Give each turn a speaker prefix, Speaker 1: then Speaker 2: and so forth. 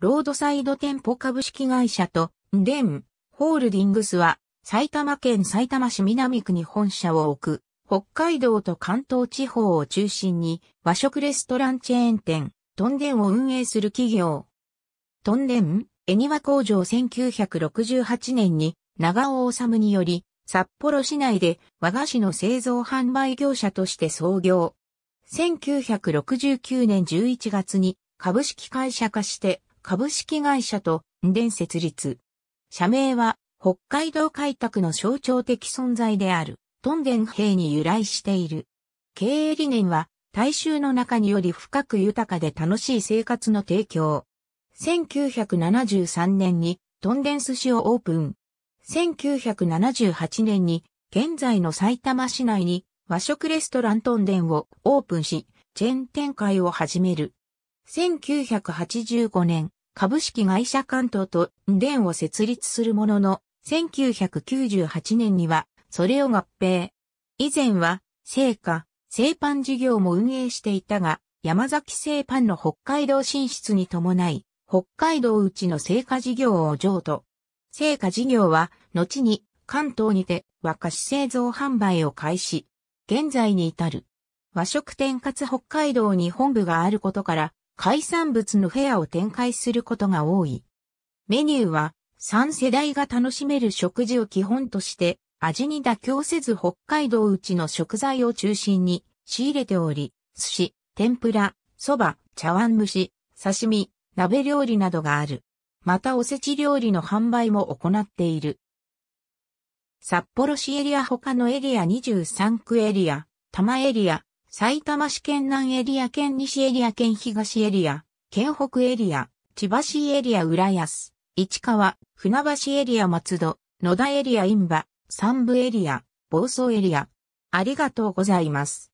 Speaker 1: ロードサイド店舗株式会社と、ンデン、ホールディングスは、埼玉県埼玉市南区に本社を置く、北海道と関東地方を中心に、和食レストランチェーン店、トンデンを運営する企業。トンデン、恵庭工場1968年に、長尾治により、札幌市内で和菓子の製造販売業者として創業。1969年11月に株式会社化して株式会社と電設立。社名は北海道開拓の象徴的存在である、トンデン兵に由来している。経営理念は、大衆の中により深く豊かで楽しい生活の提供。1973年にトンデン寿司をオープン。1978年に現在の埼玉市内に和食レストラントンデンをオープンし、チェーン展開を始める。1985年、株式会社関東と電を設立するものの、1998年にはそれを合併。以前は、製菓、製パン事業も運営していたが、山崎製パンの北海道進出に伴い、北海道内の製菓事業を譲渡。製菓事業は、後に関東にて和菓子製造販売を開始。現在に至る。和食天活北海道に本部があることから、海産物のフェアを展開することが多い。メニューは3世代が楽しめる食事を基本として味に妥協せず北海道うちの食材を中心に仕入れており、寿司、天ぷら、蕎麦、茶碗蒸し、刺身、鍋料理などがある。またおせち料理の販売も行っている。札幌市エリア他のエリア23区エリア、多摩エリア、埼玉市県南エリア、県西エリア、県東エリア、県北エリア、千葉市エリア、浦安、市川、船橋エリア、松戸、野田エリア、印馬、三部エリア、房総エリア。ありがとうございます。